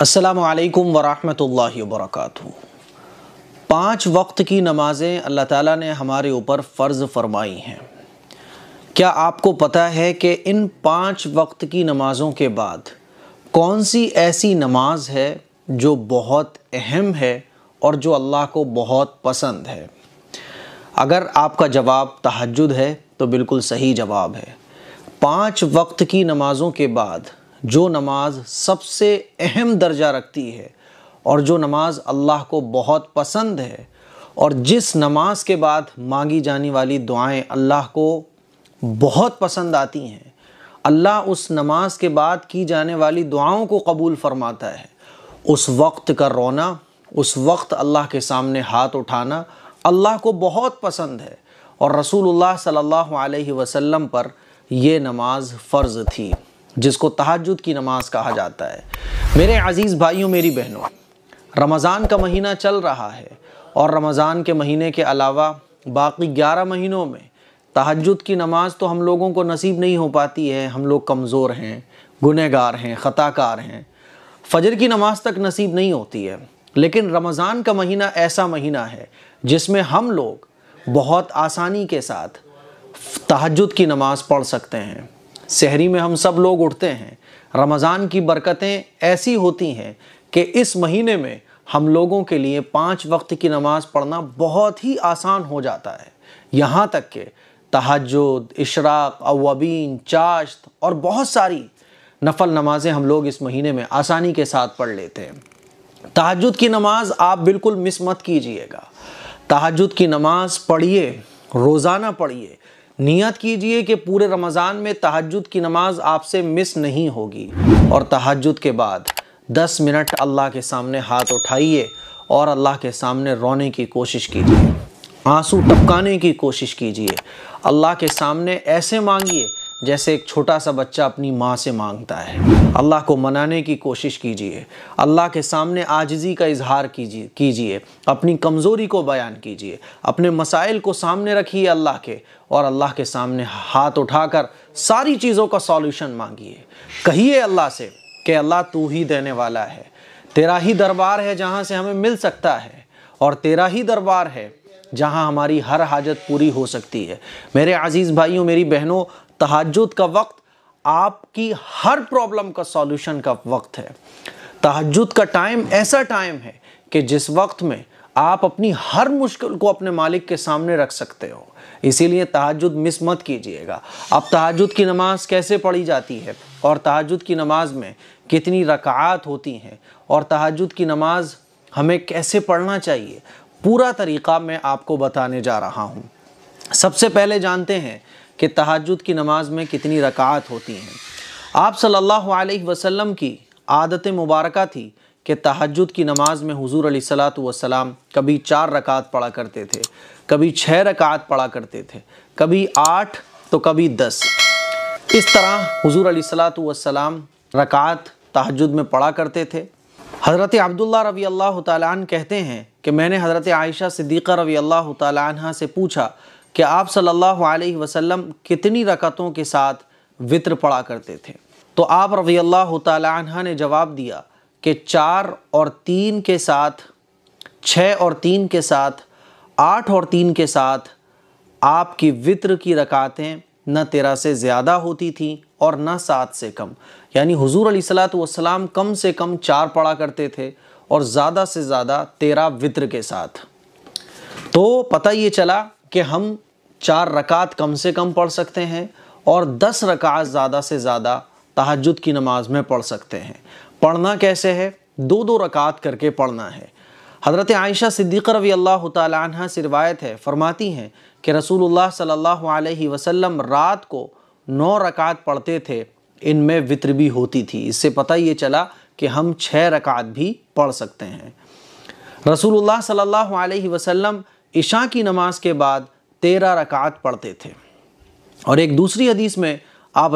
असलकम वरहमल वर्क पाँच वक्त की नमाज़ें अल्लाह ताला ने हमारे ऊपर फ़र्ज़ फरमाई हैं क्या आपको पता है कि इन पाँच वक्त की नमाज़ों के बाद कौन सी ऐसी नमाज है जो बहुत अहम है और जो अल्लाह को बहुत पसंद है अगर आपका जवाब तहजद है तो बिल्कुल सही जवाब है पाँच वक्त की नमाज़ों के बाद जो नमाज सबसे अहम दर्जा रखती है और जो नमाज अल्लाह को बहुत पसंद है और जिस नमाज के बाद मांगी जाने वाली दुआएं अल्लाह को बहुत पसंद आती हैं अल्लाह उस नमाज के बाद की जाने वाली दुआओं को कबूल फरमाता है उस वक्त का रोना उस वक्त अल्लाह के सामने हाथ उठाना अल्लाह को बहुत पसंद है और रसूलुल्लाह सल्लल्लाहु अलैहि वसल्लम पर यह नमाज फ़र्ज़ थी जिसको तहजद की नमाज कहा जाता है मेरे अज़ीज़ भाइयों मेरी बहनों रमज़ान का महीना चल रहा है और रमज़ान के महीने के अलावा बाकी ग्यारह महीनों में तहजद की नमाज तो हम लोगों को नसीब नहीं हो पाती है हम लोग कमज़ोर हैं गुनहगार हैं ख़ताकार हैं फजर की नमाज तक नसीब नहीं होती है लेकिन रमज़ान का महीना ऐसा महीना है जिसमें हम लोग बहुत आसानी के साथ तहजद की नमाज़ पढ़ सकते हैं शहरी में हम सब लोग उठते हैं रमज़ान की बरकतें ऐसी होती हैं कि इस महीने में हम लोगों के लिए पाँच वक्त की नमाज़ पढ़ना बहुत ही आसान हो जाता है यहाँ तक के तहजद इशराक अवबीन चाश्त और बहुत सारी नफल नमाज़ें हम लोग इस महीने में आसानी के साथ पढ़ लेते हैं तहजद की नमाज़ आप बिल्कुल मिस मत कीजिएगा तहजद की नमाज़ पढ़िए रोज़ाना पढ़िए नियत कीजिए कि पूरे रमज़ान में तहजद की नमाज आपसे मिस नहीं होगी और तहजद के बाद 10 मिनट अल्लाह के सामने हाथ उठाइए और अल्लाह के सामने रोने की कोशिश कीजिए आंसू टपकाने की कोशिश कीजिए अल्लाह के सामने ऐसे मांगिए जैसे एक छोटा सा बच्चा अपनी माँ से मांगता है अल्लाह को मनाने की कोशिश कीजिए अल्लाह के सामने आजिज़ी का इजहार कीजिए कीजिए अपनी कमज़ोरी को बयान कीजिए अपने मसाइल को सामने रखिए अल्लाह के और अल्लाह के सामने हाथ उठाकर सारी चीज़ों का सॉल्यूशन मांगिए कहिए अल्लाह से कि अल्लाह तू ही देने वाला है तेरा ही दरबार है जहाँ से हमें मिल सकता है और तेरा ही दरबार है जहाँ हमारी हर हाजत पूरी हो सकती है मेरे अज़ीज़ भाइयों मेरी बहनों तहजद का वक्त आपकी हर प्रॉब्लम का सॉल्यूशन का वक्त है तहजद का टाइम ऐसा टाइम है कि जिस वक्त में आप अपनी हर मुश्किल को अपने मालिक के सामने रख सकते हो इसीलिए तहजद मिस मत कीजिएगा अब तहजद की नमाज़ कैसे पढ़ी जाती है और तहजद की नमाज में कितनी रकात होती हैं और तहजद की नमाज हमें कैसे पढ़ना चाहिए पूरा तरीक़ा मैं आपको बताने जा रहा हूँ सबसे पहले जानते हैं कि तहजद की नमाज में कितनी रकात होती हैं आप सल्लल्लाहु अलैहि वसल्लम की आदत मुबारक थी कि तहजद की नमाज में हजूर सलातम कभी चार रकात पढ़ा करते थे कभी छः रकात पढ़ा करते थे कभी आठ तो कभी दस इस तरह हज़ू सलाम रकात तहजद में पढ़ा करते थे हज़रत अब्दुल्ला रवी अल्लाह तहते हैं कि मैंने हज़रत आयशा सिद्दीक़ा रवी अल्लाह से पूछा कि आप सल्लल्लाहु अलैहि वसल्लम कितनी रकतों के साथ वित्र पढ़ा करते थे तो आप रजी अल्लाह तह ने जवाब दिया कि चार और तीन के साथ छः और तीन के साथ आठ और तीन के साथ आपकी वित्र की रकातें न तेरह से ज़्यादा होती थी और न सात से कम यानी हुजूर अली सलाम कम से कम चार पढ़ा करते थे और ज़्यादा से ज़्यादा तेरह वित्र के साथ तो पता ये चला कि हम चार रकात कम से कम पढ़ सकते हैं और दस रकात ज़्यादा से ज़्यादा तहजद की नमाज में पढ़ सकते हैं पढ़ना कैसे है दो दो रकात करके पढ़ना है हज़रत आयशा सिद्दीक़ रवी अल्लाह तह से रवायत है फरमाती हैं कि रसूलुल्लाह सल्लल्लाहु अलैहि वसल्लम रात को नौ रकात पढ़ते थे इनमें वित्र भी होती थी इससे पता ये चला कि हम छः रकात भी पढ़ सकते हैं रसूलुल्लाह सल्लल्लाहु अलैहि वसल्लम ईशा की नमाज के बाद तेरह रकात पढ़ते थे और एक दूसरी हदीस में आप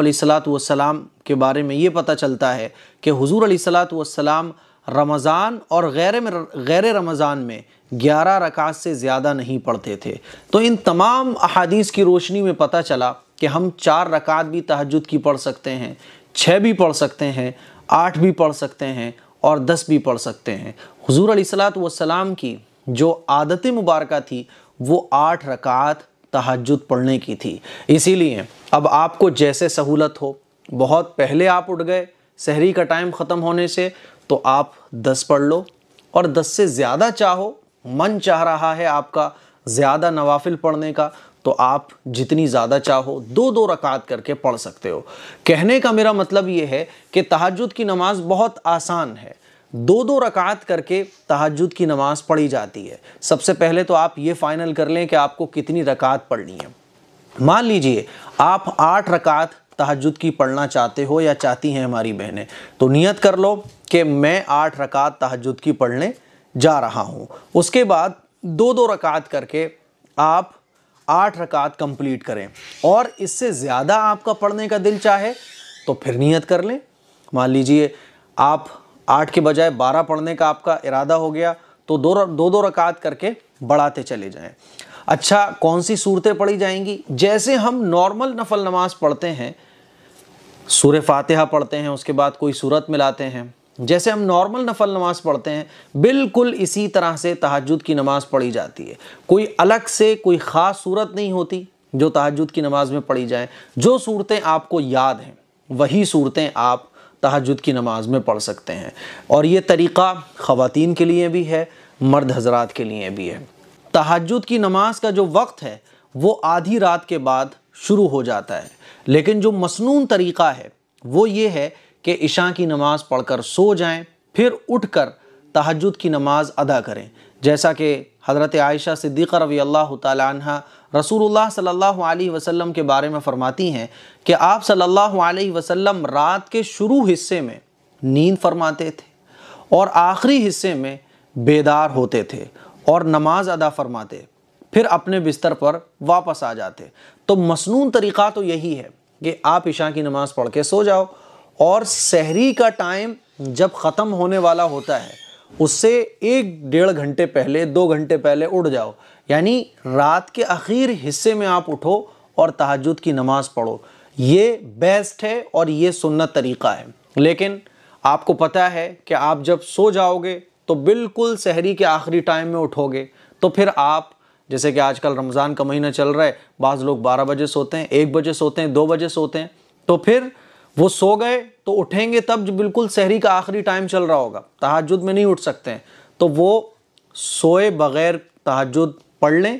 सलाम के बारे में ये पता चलता है कि हजूर सलाम रमज़ान और गैर में गैर रमज़ान में ग्यारह रकात से ज़्यादा नहीं पढ़ते थे तो इन तमाम अहादीस की रोशनी में पता चला कि हम चार रकात भी तहजद की पढ़ सकते हैं छः भी पढ़ सकते हैं आठ भी पढ़ सकते हैं और दस भी पढ़ सकते हैं हजूर सलाम की जो आदत मुबारक थी वो आठ रकात तहजद पढ़ने की थी इसीलिए अब आपको जैसे सहूलत हो बहुत पहले आप उठ गए शहरी का टाइम ख़त्म होने से तो आप दस पढ़ लो और दस से ज़्यादा चाहो मन चाह रहा है आपका ज़्यादा नवाफिल पढ़ने का तो आप जितनी ज़्यादा चाहो दो दो रकात करके पढ़ सकते हो कहने का मेरा मतलब ये है कि तहजद की नमाज़ बहुत आसान है दो दो रकात करके तहजद की नमाज़ पढ़ी जाती है सबसे पहले तो आप ये फ़ाइनल कर लें कि आपको कितनी रकात पढ़नी है मान लीजिए आप आठ रकात तहजद की पढ़ना चाहते हो या चाहती हैं हमारी बहनें तो नियत कर लो कि मैं आठ रकात तहजद की पढ़ने जा रहा हूँ उसके बाद दो दो रकात करके आप आठ रकात कंप्लीट करें और इससे ज़्यादा आपका पढ़ने का दिल चाहे तो फिर नियत कर लें मान लीजिए आप आठ के बजाय बारह पढ़ने का आपका इरादा हो गया तो दो दो दो रकात करके बढ़ाते चले जाएं अच्छा कौन सी सूरतें पढ़ी जाएंगी जैसे हम नॉर्मल नफल नमाज पढ़ते हैं सूर फातिहा पढ़ते हैं उसके बाद कोई सूरत मिलाते हैं जैसे हम नॉर्मल नफल नमाज पढ़ते हैं बिल्कुल इसी तरह से तहजद की नमाज़ पढ़ी जाती है कोई अलग से कोई ख़ास सूरत नहीं होती जो तहजद की नमाज़ में पढ़ी जाए जो सूरतें आपको याद हैं वही सूरतें आप तहजद की नमाज में पढ़ सकते हैं और ये तरीक़ा ख़वान के लिए भी है मर्द हजरात के लिए भी है तहजद की नमाज का जो वक्त है वो आधी रात के बाद शुरू हो जाता है लेकिन जो मसनून तरीक़ा है वो ये है कि ईशा की नमाज़ पढ़कर सो जाएं फिर उठकर तहजद की नमाज अदा करें जैसा कि हज़रत आयशा सिद्दीक़ रवी अल्लाह तह रसूल सल्लल्लाहु अलैहि के बारे में फ़रमाती हैं कि आप सल्ला वसलम रात के शुरू हिस्से में नींद फरमाते थे और आखिरी हिस्से में बेदार होते थे और नमाज अदा फरमाते फिर अपने बिस्तर पर वापस आ जाते तो मसनू तरीक़ा तो यही है कि आप इशा की नमाज़ पढ़ के सो जाओ और शहरी का टाइम जब ख़त्म होने वाला होता है उससे एक डेढ़ घंटे पहले दो घंटे पहले उठ जाओ यानी रात के आखिर हिस्से में आप उठो और तहजद की नमाज़ पढ़ो ये बेस्ट है और ये सुन्नत तरीक़ा है लेकिन आपको पता है कि आप जब सो जाओगे तो बिल्कुल शहरी के आखिरी टाइम में उठोगे तो फिर आप जैसे कि आजकल रमज़ान का महीना चल रहा है बाज़ लोग बारह बजे सोते हैं एक बजे सोते हैं दो बजे सोते हैं तो फिर वो सो गए तो उठेंगे तब जो बिल्कुल शहरी का आखिरी टाइम चल रहा होगा तहजद में नहीं उठ सकते हैं तो वो सोए बग़ैर तहजद पढ़ लें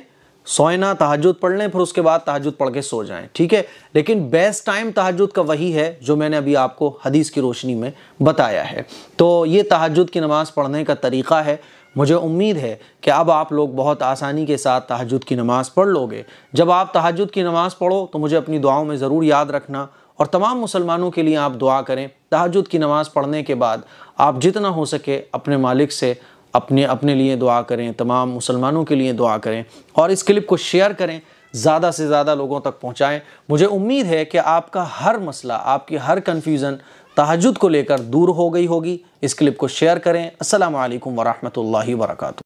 सोए ना तहजद पढ़ लें फिर उसके बाद तहजद पढ़ के सो जाएं ठीक है लेकिन बेस्ट टाइम तहजद का वही है जो मैंने अभी आपको हदीस की रोशनी में बताया है तो ये तहजद की नमाज़ पढ़ने का तरीक़ा है मुझे उम्मीद है कि अब आप लोग बहुत आसानी के साथ तहजद की नमाज़ पढ़ लोगे जब आप तहजद की नमाज़ पढ़ो तो मुझे अपनी दुआओं में ज़रूर याद रखना और तमाम मुसलमानों के लिए आप दुआ करें तहजद की नमाज़ पढ़ने के बाद आप जितना हो सके अपने मालिक से अपने अपने लिए दुआ करें तमाम मुसलमानों के लिए दुआ करें और इस क्लिप को शेयर करें ज़्यादा से ज़्यादा लोगों तक पहुँचाएँ मुझे उम्मीद है कि आपका हर मसला आपकी हर कन्फ्यूज़न तहजद को लेकर दूर हो गई होगी इस क्लिप को शेयर करें असल वरहमल वर्का